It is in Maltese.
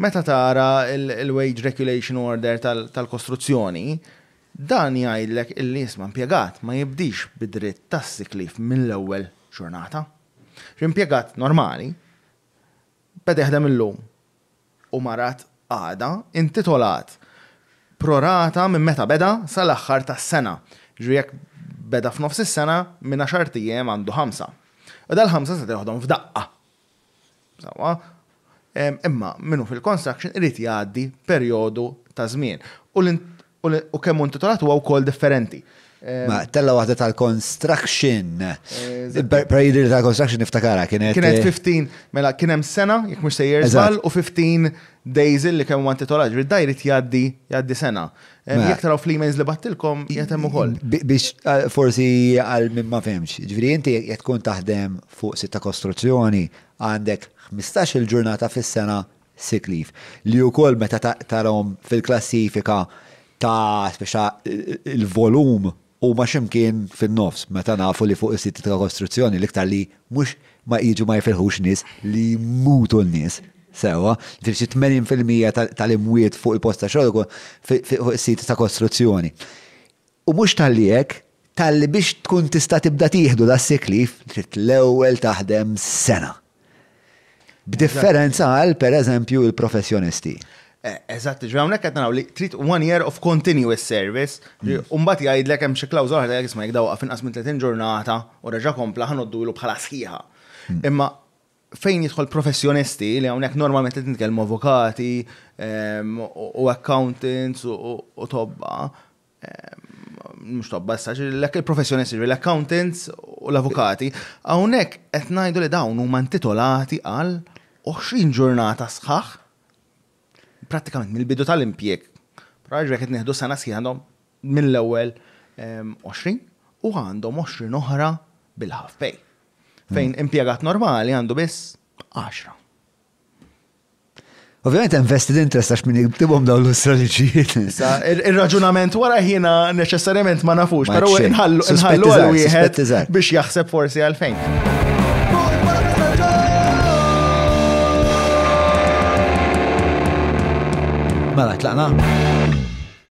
Meta tara il-Wage Regulation Order tal-kostruzzjoni, dan jgħidlek il-lisma impiegat ma jibdix bidritt tas-siklif mill-ewwel ġurnata. Impiegat normali, beda jaħdem illum u marat għada intitolat prorata minn meta beda sal-axħar tas-sena. Ġu beda f'nofs is-sena minna xartijem għandu ħamsa. U dal-ħamsa se tieħdhom f'daqqa. Sawa, imma minnu fil-construction irrit jgħaddi periodu ta' żmien. U kemm intitolat huwa wkoll differenti. Ma tella waħda tal-construction. Periodi tal-construction niftakara kienet. Eh, kienet 15, mela kien hemm sena, jekk mhux sejjer zbal, u 15 days li kemm wanti tolad, rid-dajri jgħaddi jaddi sena. Jekk taraw fl-emails li battilkom qed u ukoll. Biex eh, forsi għal minn ma femx. Ġifieri inti qed tkun taħdem fuq sitta kostruzzjoni għandek 15-il ġurnata fis-sena siklif. Li Li wkoll meta tarahom fil-klassifika ta' speċa il-volum u ma ximkien fin-nofs, meta nafu li fuq is-siti ta' kostruzzjoni liktar li mhux ma jiġu ma jferħux nies li mutu n-nies. Sewa, tirċi 80% tal-imwiet fuq il-posta xogħol fuq is-siti ta' kostruzzjoni. U mhux tal-li hekk, tal-li biex tkun tista' tibda tieħdu da' siklif trid l-ewwel taħdem sena. B'differenza għal, per eżempju, il-professjonisti. Eh, eżatt, ġrawnek għetna għaw li treat one year of continuous service, umbat jgħidlek hemm xi klawżola għadha jgħisma jgħidaw għafin qas minn 30 ġurnata u reġa' kompla ħanoddu ilu bħala sħiħa. Hmm. Imma fejn jidħol professjonisti li hawnhekk normalment li nitkellmu avukati ehm, u accountants u tobba. Mux ehm, tobba, saċ, il-professjonisti, l-accountants u l-avukati, hawnhekk qed ngħidu li dawn huma intitolati għal 20 ġurnata sħaħ pratikament mill-bidu tal-impjek. Raġbek qed neħdu sena għandhom mill-ewwel 20 ehm, u għandhom 20 oħra bil-half pay. Fejn hmm. impjegat normali għandu biss 10. Ovvijament invested interest għax minn jiktibom daw l-ustraliċijiet. Il-raġunament wara ħina neċessarjament ma nafux, pero nħallu għal wieħed biex jaħseb forsi għalfejn. Mela, tlaqna.